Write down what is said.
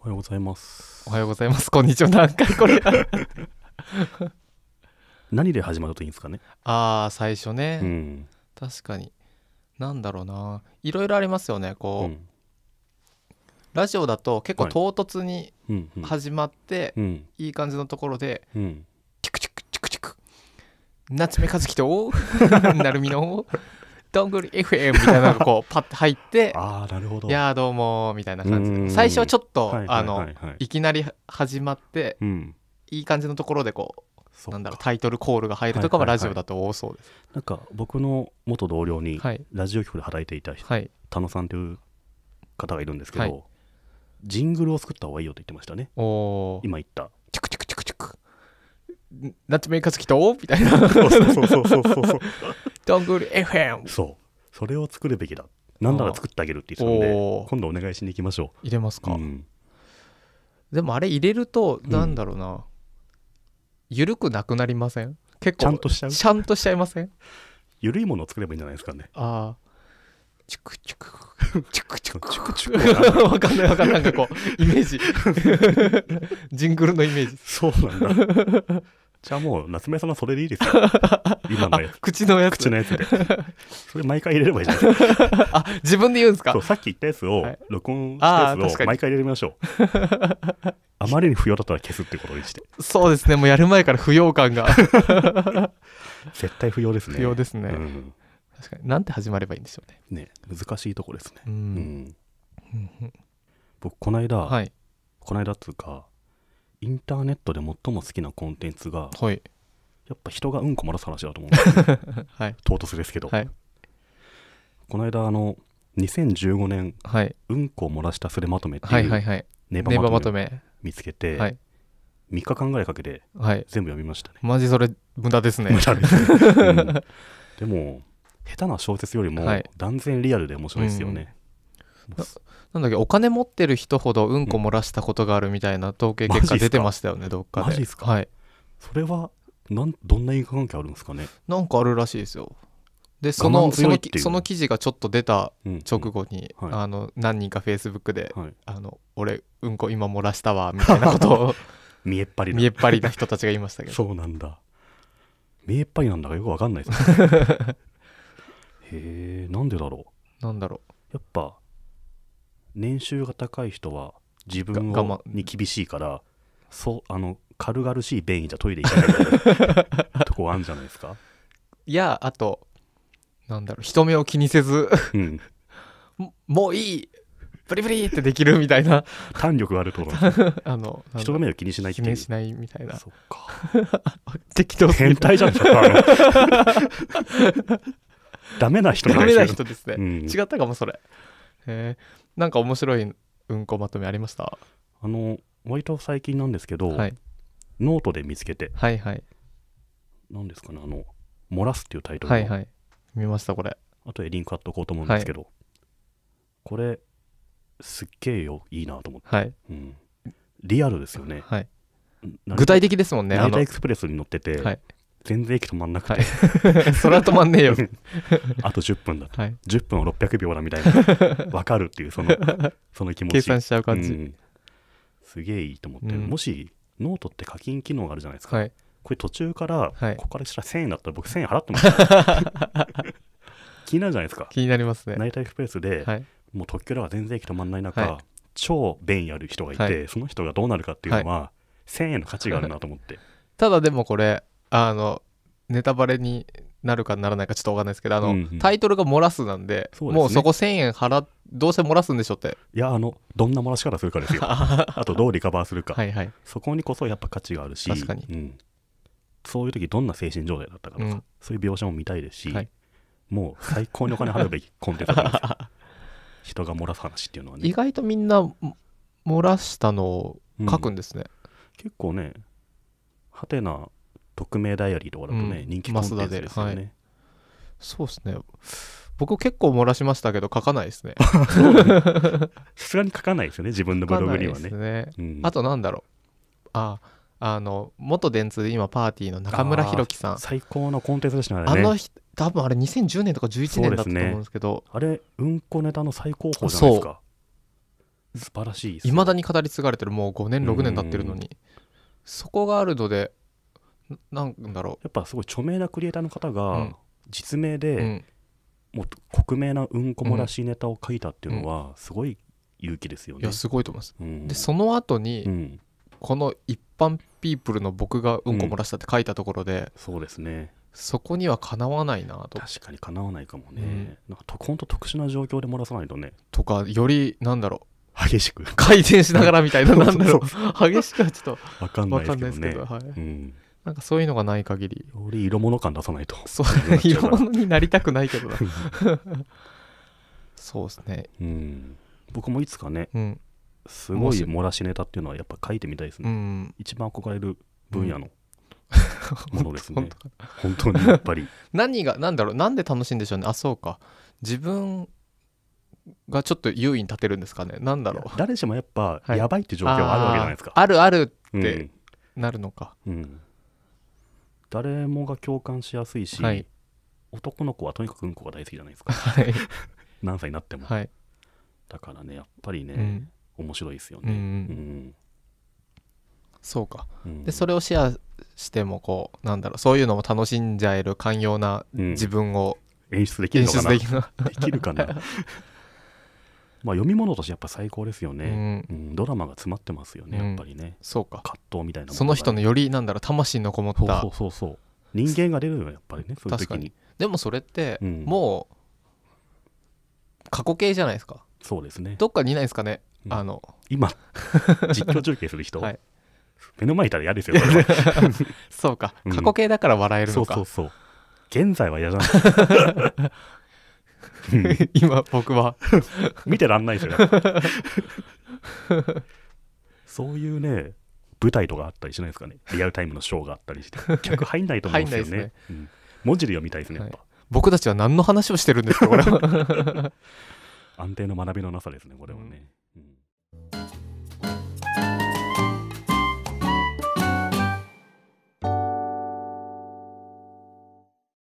おはようございますおはようございますこんにちは何回これ 何で始まるといいんですかねああ最初ね、うん、確かになんだろうないろいろありますよねこう、うん、ラジオだと結構唐突に始まって、い、い感じのところで、うん、チクチクチクチク夏目和樹となるみのどんぐり FM みたいなのがこう パッて入ってあなるほどいやどうもみたいな感じ最初はちょっと、はいはいはいはい、あのいきなり始まって、うん、いい感じのところでこうなんだろうタイトルコールが入るとかはラジオだと多そうです、はいはい、なんか僕の元同僚にラジオ局で働いていた、はい、田野さんという方がいるんですけど、はい、ジングルを作った方がいいよと言ってましたね今言ったチクチクチクチク夏目和樹とみたいな そうそうそうそうそうどんぐり FM そうそれを作るべきだなんなら作ってあげるって言ってたんで今度お願いしに行きましょう入れますか、うん、でもあれ入れるとなんだろうな、うん、緩くなくなりません結構ちゃんとしちゃうちゃんとしちゃいません緩いものを作ればいいんじゃないですかねああチクチ クチクチクチクチクわかんないわかんないなんかこうイメージ ジングルのイメージそうなんだじゃあもう夏目さんはそれでいいですよ 今のやつ口のやつ口のやつで それ毎回入れればいいじゃないですかあ自分で言うんですかそうさっき言ったやつを、録音したやつを毎回入れましょう あまりに不要だったら消すってことにしてそうですねもうやる前から不要感が絶対不要ですね不要ですね、うん、確かになんて始まればいいんでしょうねね難しいとこですねうん、うん、僕この間、はい、この間っつうかインターネットで最も好きなコンテンツが、はい、やっぱ人がうんこ漏らす話だと思うんです、ね はい、唐突ですけど、はい、この間あの2015年、はい、うんこを漏らしたすれまとめっていうネバまとめ見つけて、はい、3日間ぐらいかけて全部読みましたね、マジそれ無駄ですね無駄です、ね うん、でも下手な小説よりも断然リアルで面白いですよね、なんだっけお金持ってる人ほどうんこ漏らしたことがあるみたいな統計結果出てましたよね、うん、どっかでマジですか、はい、それはなんどんな因果関係あるんですかねなんかあるらしいですよでそのそのその記事がちょっと出た直後に、うんうんはい、あの何人かフェイスブックで、はい、あの俺うんこ今漏らしたわみたいなことを 見えっぱりな見えっぱりな人たちがいましたけどそうなんだ見えっぱりなんだかよくわかんないですね へえんでだろうなんだろうやっぱ年収が高い人は自分に厳しいからそうあの軽々しい便意じゃトイレ行かないい とこあるんじゃないですかいやあとなんだろう人目を気にせず、うん、ももういいプリプリってできるみたいな弾 力があると思うあの人の目を気にしないっていう気にしないみたいなそっか適当変態じゃんちょっとダメな人ダメな人ですね、うん、違ったかもそれへえなんか面白いうんこまとめありましたあの割と最近なんですけど、はい、ノートで見つけてはいはい何ですかねあの「漏らす」っていうタイトルはいはい見ましたこれ後でリンク貼っとこうと思うんですけど、はい、これすっげえよいいなと思って、はいうん、リアルですよね、はい、具体的ですもんねナイエクスプレスに乗ってて、はい、全然駅止まんなくて、はい、それは止まんねえよ あと10分だと、はい、10分は600秒だみたいな分 かるっていうそのその気持ち計算しちゃう感じ、うん、すげえいいと思って、うん、もしノートって課金機能があるじゃないですか、はい、これ途中から、はい、ここからしたら1000円だったら僕1000円払ってもらっ気になるじゃないですか気になりますねナイタイフペースで、もう特許では全然駅止まんない中、超便利ある人がいて、その人がどうなるかっていうのは、はい、1000円の価値があるなと思ってただでもこれあのネタバレになるかならないかちょっと分かんないですけどあの、うんうん、タイトルが「漏らす」なんで、ね、もうそこ1000円払どうせ漏らすんでしょっていやあのどんな漏らし方するかですよ あとどうリカバーするかはい、はい、そこにこそやっぱ価値があるし確かに、うん、そういう時どんな精神状態だったかとか、うん、そういう描写も見たいですし、はい、もう最高にお金払うべきコンテンツだ 人が漏らす話っていうのはね意外とみんな漏らしたのを書くんですね、うん、結構ねはてな匿名ダイアリーとかだとね、うん、人気コンテンツですよね、はい、そうですね僕結構漏らしましたけど書かないですね さすがに書かないですよね自分のブログにはね、ねうん、あとなんだろうああの元電通で今パーティーの中村弘樹さん最高のコンテンツでしたねあの多分あれ2010年とか11年だったと思うんですけど、ね、あれうんこネタの最高峰じゃないですか素晴らしいいま、ね、だに語り継がれてるもう5年6年経ってるのにそこがあるのでなんだろうやっぱすごい著名なクリエイターの方が実名で、もう克明なうんこ漏らしネタを書いたっていうのはすごい勇気ですよね。いやすごいと思います。うん、でその後に、この一般ピープルの僕がうんこ漏らしたって書いたところで、そうですねそこにはかなわないなと確かにかなわないかもね、うん、なんかと本当特殊な状況で漏らさないとねとかよりなんだろう激しく回転しながらみたいな なんだろう激しくはちょっと分かんないですけど、ね、はい、うんなんかそういうのがない限り。より色物感出さないと。そう、色物になりたくないけどそうですね。うん。僕もいつかね、うん、すごい漏らしネタっていうのはやっぱ書いてみたいですね。うん、一番憧れる分野の。ものですね本当にやっぱり 何が何だろうなんで楽しいんでしょうねあそうか自分がちょっと優位に立てるんですかねなんだろう誰しもやっぱやばいって状況はあるわけじゃないですか、ああるあるってなるのか、うん、うん誰もが共感しやすいし、はい男の子はとにかくうんこが大好きじゃないですか、はい、何歳になっても、はい、だからねやっぱりね、うん、面白いですよね、うん、うん、そうか、うん、でそれをシェアしてもこうなんだろうそういうのも楽しんじゃえる寛容な自分を、演出できるかなできるかなまあ、読み物としてやっぱ最高ですよね、うん、うん、ドラマが詰まってますよね、やっぱりねそうか葛藤みたいなその人のよりなんだろう魂のこもったそうそうそう人間が出るよやっぱりねそういう時にでもそれって、うん、もう過去形じゃないですかそうですねどっかにいないですかね、あの今 実況中継する人、はい、目の前いたら嫌ですよ そうか過去形だから笑えるのか、そうそうそう現在は嫌じゃない 今僕は見てらんないですよ、そういうね舞台とかあったりしないですかねリアルタイムのショーがあったりして客入んないと思うんですよね、ねうん、文字で読みたいですねやっぱ、はい、僕たちは何の話をしてるんですかこれ 安定の学びのなさですねこれはね、うん